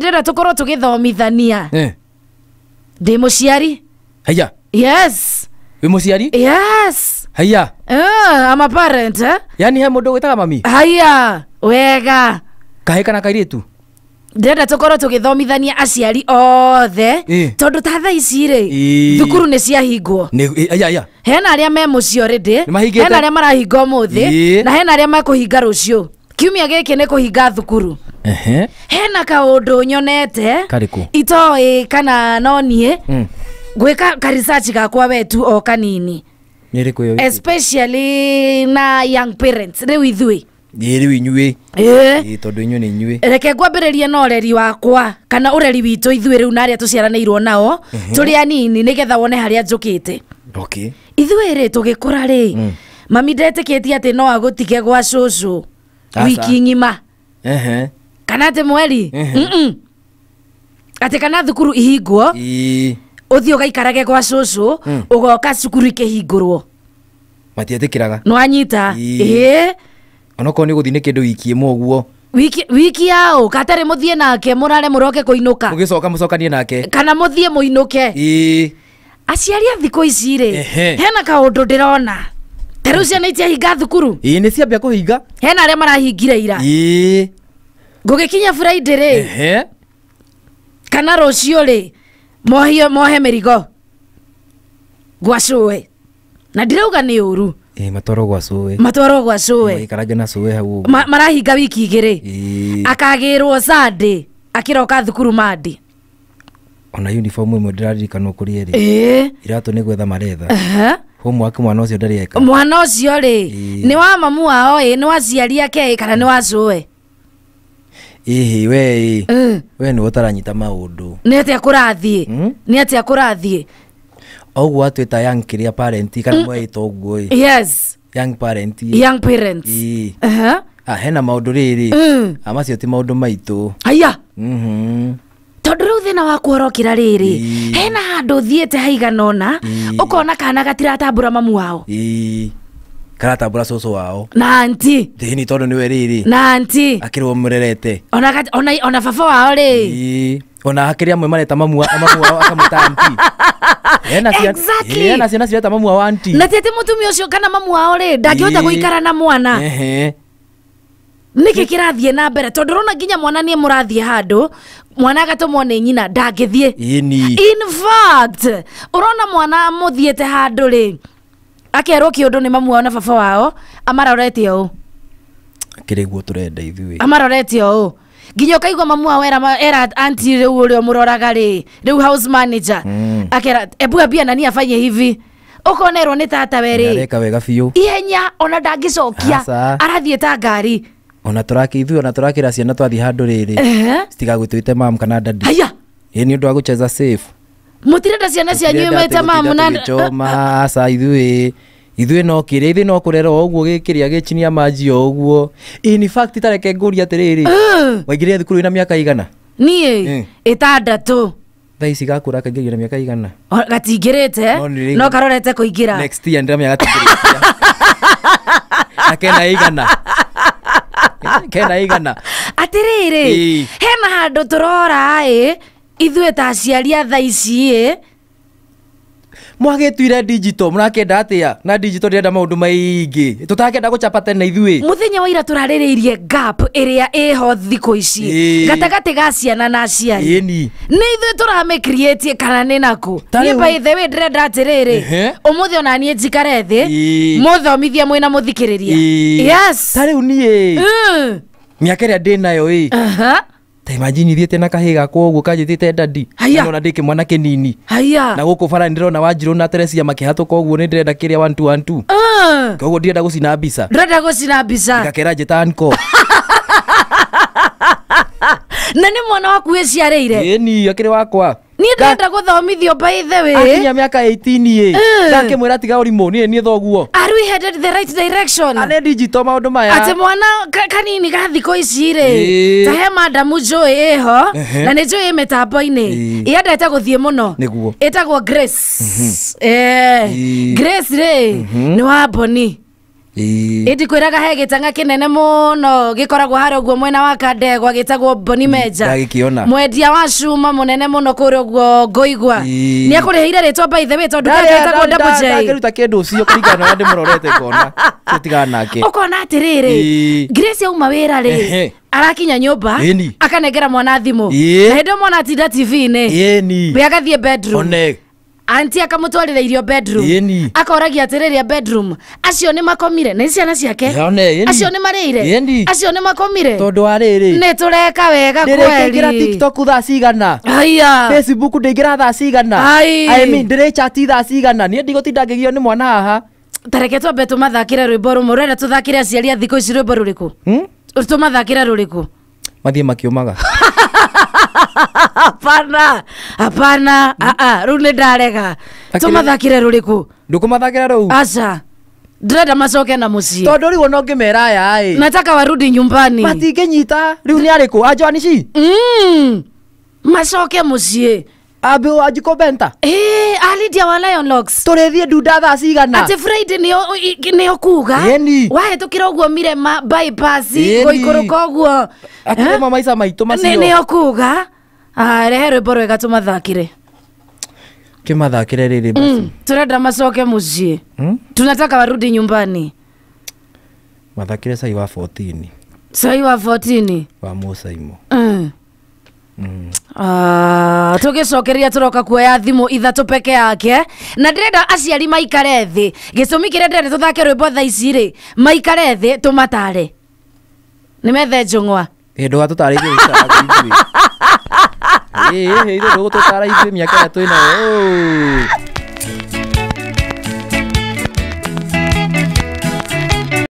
ndirä tukorwo tugithomithania eh. ndi muciari haya yes wi muciari yes haya uh, oh, ama parent eh? yani he mundu gwitaga mami haya wega kahe kana tu kairitu ndĩrenda tũkorwo tũgĩthomithania aciari othe eh. tondũ ta thaa ici rĩ thukuru nĩ ciahingwo hena arĩa me mũciĩ orĩndĩ hena arĩa marahinga ũmũthĩ na hena arĩa mekũhinga rũciũ kiumia gĩkĩ nĩ kũhinga thukuru hena kaundu nyonete kariku itoi kana no niä mm. gwä ka gakwa wetu o kanini especially na young parents rä u ithuä rä u reke ngwambä rä rie na ũreri wakwa kana å reri witå ithuä na arĩa a tå ciaranä irwo nao tå rä anini nä getha wone harä a njå kä te ithuä rä tå gä kå mm. mami ndetĩkĩtie kä tie atä no agå tige gwa cũcũ wiki ng'ima kana atä mweri atä kana thukuru ihingwo å thiä å gaikarage gwa cåcå å hmm. goka cukuru ikä hingå rwo matiatä kä raga nä wanyita ä onokorwo nä gå thiä nä kä ndå wiki ä mwe wiki wiki yao katarä må thiä nake må rare må roke kå inå ka må gä coka må cokanie nake kana må thiä må inå ke aciari a thikå ici rä hena kaå ndå ndä rona tarä u ciana itiahinga thukuru ä nä ciambia kå hinga hena arä a marahingire ira ngũgĩkinya friday rĩ eh kana rũcio rĩ mohio mohe mĩrigo gwacũe na ndirauga nĩ ũru e, matwaro gwa cũe matwaro gwa cũe ikarange na cũe hau Ma, marahinga wiki igĩrĩ e. akagĩrwo sande akĩroka thukuru mandi ona uniform ĩmwe ndĩraririkanwo kũrĩ erĩ e. iratũ ni gwetha maretha uh -huh homework mwana ũcio ndarĩ eka mwana ũcio ri ni wa mamu wao ĩ ni wa ciari ake kana ni wa cũe ihi wei we ni utaranyita maundu ni atia kurathie hmm? ni atia kurathie oguo atwita young kiria parent kana hmm. mwaitwo guo yes young parent young parents eh uh -huh. ah hena maundu riri mm. amacio ah, ti maundu maitu aya mhm tondå rä u thä na waku orokira rä rä hena handå thiete te haigana å kona kana gatiratambå ra mamu wao karatabura cucu wao nanti anti thini tondu niwe riri na anti akirwo murerete ona ona ona baba wao ri ona hakiria mwe mareta mamu mamu wao akamwita anti yena cia exactly. yena cia nasireta mamu wao anti na tete mutumia ucio kana mamu wao ri ndangihota guikara na mwana ehe niki kirathiä na mbere tondå rona nginya mwana nä må rathiä handå mwana agatåmwo nä nyina ndangä in fact urona mwana må thiä te handå rä akerwo kä å ndå nä mamu wao na baba wao amarorete å akä rä guo tå renda ithuä amarorete å nginya å kaigua mamu wao era, anti rä u å rä a må roraga rä rä u house manager mm. akera ebuga bia nani afanye hivi ukonerwo nä tata we werä wega biå ihenya ona ndangä cokia arathiä ta ngari ona tå rakä ithuä ona tå rakä ra ciana twathiä handå rä rä citigagwä twä te mam kana ndadi ä nä å ndå wa gå cheza safe mutirenda ciana cianyu imete mamunacoma aca ithuĩ ithuĩ no kĩrĩa ithuĩ no kũrera ũguo gĩkĩrĩa gĩchinia maji o in fact tareke ngũria atĩrĩrĩ waingĩrire thukuru na mĩaka igana niĩ ĩtandatũ thaa ici gakũra kaingĩria na mĩaka igana gatingĩrĩte no karorete kũingĩra next year ndĩramenya gatingĩrĩtia akena igana kena igana atĩrĩrĩ hena handũ tũrora ĩ ithuä ta aciari a tha ici ä mwagä tuire digito må rakenda atä a na digito ndä enda maå ndå maingä tå takenda gå capa tene ithuä må thenya wa ira tå rarä rä irie gap ä rä a ä ho thikå ici gatagatä ga ciana na ciari nä ithuä tå ramä kana nä nakå niä baithe wä ndä renda atä rä ona niä njikare thä må thomithia mwä na må thikä rä ria tarä u niä mä aka ä rä a ndä nayo ä ta imagine thiä te na kahä gakwa å guo kanjä tä te ndandi ona ndä kä mwana kä nini na gå kå bara nä ndärona wanjirå na terecia makä hatå ka å guo nä ndä renda kä rä a koguo ndirenda gå cina mbica ndärenda gå cina mbica ngakera njä ta na nä mwana waku wä ciarä ire akä rä wakwa niä ndärenda gå thomithio baithe wä akinya mä aka 18 ndakä mwä ra tiga å rimå niä niä thoguo arä digito maå ndå maya atä mwana kanini ga thikå ici rä ta he madamu jo ä ho na nä njå ä mä ä andete gå thiä må no ä tagwo grace eh, rä nä wa mboni kwä raga he gitanga gä koragwo harä hari guo mwena wa kandegwa gitagwo boni hmm, meja mwendia wa cuma nene muno kuri uguo ngoigwa ni akurihire ritwa baithe nä akå rä ndabujeruta kindu ucio kuringana na ndimurorete ngona tutiganake ukona atiriri grace auma wira ri arakinya nyumba akanengera mwana thimu na hindi mwana atinda tv-ini we agathie bedroom One anti akamutwarira irio bedroom yeni akoragia atiriria bedroom acio ni makomire ni ciana ciake acio ni marire acio ni makomire tondu wa riri ni tureka wega kweliira tiktok thaa cigana aya facebook ndingira thaa cigana i mean ndirechati thaa cigana nie ndigutinda ngigio ni mwana haha tareke twambe tũmathakĩre rwĩmbo rũmwe rũrenda tũthakĩre aciari a thikũ ici rwĩmbo rũrĩkũ hmm? tũmathakĩre rũrĩkũ mathiĩ makiumaga hapana hapana aa rä u nä ndarega tå mathakire rå rä kå ndå kå mathakira rå u aca ndärenda macoke na må ciä tondå rä u ona å ngä mera ayaä nataka warudi nyumbani matingä nyita rä u nä arä kå anjoanici hmm. macoke må ciä abi wajiko benta ee alidia wa lion locks turithiä ndunda thaa cigana atä friday nä å kuga wahetå kä ra å guo mire bypass gå ikå rå ka å guo akä maica maitå macio nä å kuga Ah, rehe rwimbo rwega tũmathakĩre tũmathakĩre rĩrĩ basi mm, tũrenda macoke mũciĩ mm? tunataka warudi nyumbani mathakĩre cai wa 14 cai wa 14 wa mũcaimo mm. Mm. Uh, tũgĩcokeria tũroka kuoya thimũ ithatũ peke yake na ndĩrenda aciari maikare thĩ gĩtũmi kĩrĩa ndĩrenda tũthake rwĩmbo tha ici rĩ maikare thĩ tũmatare nĩ methe njũng'wa ĩndũ watũtarĩirie ei, ei, ei, eu tô cara aí pra minha cara, tô indo. Oh.